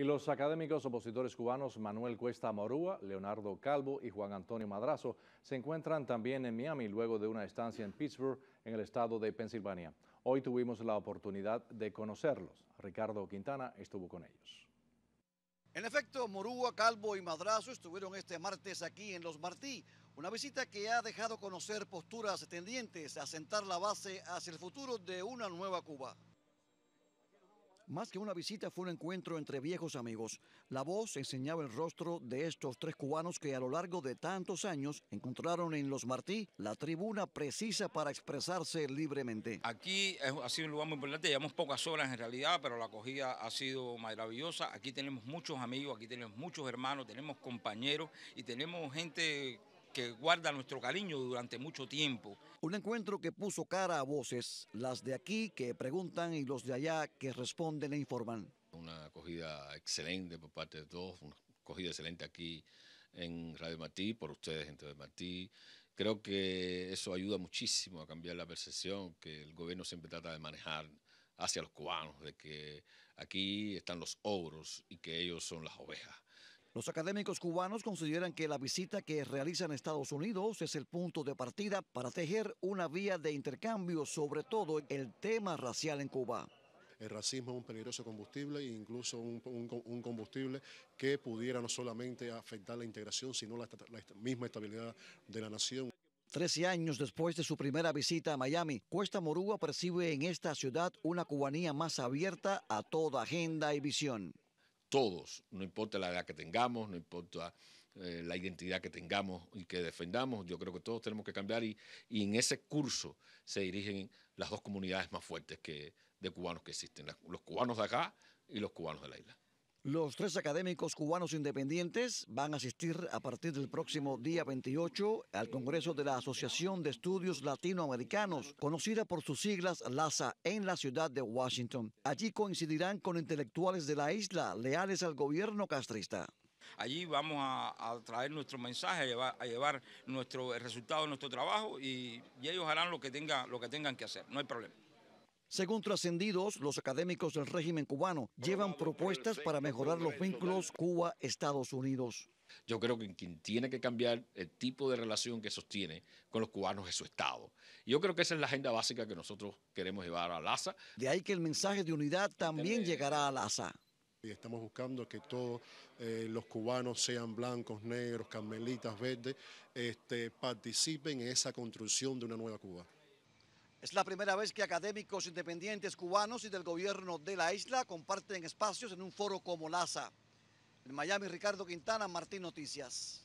Y los académicos opositores cubanos Manuel Cuesta Morúa, Leonardo Calvo y Juan Antonio Madrazo se encuentran también en Miami luego de una estancia en Pittsburgh, en el estado de Pensilvania. Hoy tuvimos la oportunidad de conocerlos. Ricardo Quintana estuvo con ellos. En efecto, Morúa, Calvo y Madrazo estuvieron este martes aquí en Los Martí, una visita que ha dejado conocer posturas tendientes a sentar la base hacia el futuro de una nueva Cuba. Más que una visita fue un encuentro entre viejos amigos. La voz enseñaba el rostro de estos tres cubanos que a lo largo de tantos años encontraron en Los Martí la tribuna precisa para expresarse libremente. Aquí ha sido un lugar muy importante, llevamos pocas horas en realidad, pero la acogida ha sido maravillosa. Aquí tenemos muchos amigos, aquí tenemos muchos hermanos, tenemos compañeros y tenemos gente que guarda nuestro cariño durante mucho tiempo. Un encuentro que puso cara a voces, las de aquí que preguntan y los de allá que responden e informan. Una acogida excelente por parte de todos, una acogida excelente aquí en Radio Matí por ustedes en Radio Martí. Creo que eso ayuda muchísimo a cambiar la percepción que el gobierno siempre trata de manejar hacia los cubanos, de que aquí están los ogros y que ellos son las ovejas. Los académicos cubanos consideran que la visita que realizan Estados Unidos es el punto de partida para tejer una vía de intercambio sobre todo el tema racial en Cuba. El racismo es un peligroso combustible e incluso un, combustible que pudiera no solamente afectar la integración, sino la, misma estabilidad de la nación. Trece años después de su primera visita a Miami, Cuesta Morúa percibe en esta ciudad una cubanía más abierta a toda agenda y visión todos, no importa la edad que tengamos, no importa eh, la identidad que tengamos y que defendamos, yo creo que todos tenemos que cambiar y, en ese curso se dirigen las dos comunidades más fuertes de cubanos que existen, los cubanos de acá y los cubanos de la isla. Los tres académicos cubanos independientes van a asistir a partir del próximo día 28 al Congreso de la Asociación de Estudios Latinoamericanos, conocida por sus siglas LASA, en la ciudad de Washington. Allí coincidirán con intelectuales de la isla leales al gobierno castrista. Allí vamos a, traer nuestro mensaje, a llevar, nuestro, el resultado de nuestro trabajo y, ellos harán lo que, lo que tengan que hacer, no hay problema. Según trascendidos, los académicos del régimen cubano llevan propuestas para mejorar los vínculos Cuba-Estados Unidos. Yo creo que quien tiene que cambiar el tipo de relación que sostiene con los cubanos es su Estado. Yo creo que esa es la agenda básica que nosotros queremos llevar a Laza. De ahí que el mensaje de unidad también llegará a Laza. Y estamos buscando que todos eh, los cubanos, sean blancos, negros, carmelitas, verdes, este, participen en esa construcción de una nueva Cuba. Es la primera vez que académicos independientes cubanos y del gobierno de la isla comparten espacios en un foro como LASA. En Miami, Ricardo Quintana, Martín Noticias.